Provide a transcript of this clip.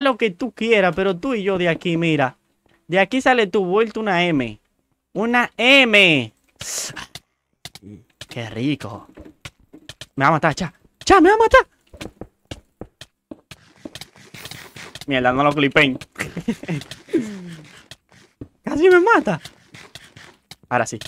lo que tú quieras, pero tú y yo de aquí, mira. De aquí sale tu vuelta una M. Una M. Qué rico. Me va a matar, cha. Cha, me va a matar. Mierda, no lo clipen. Casi me mata. Ahora sí.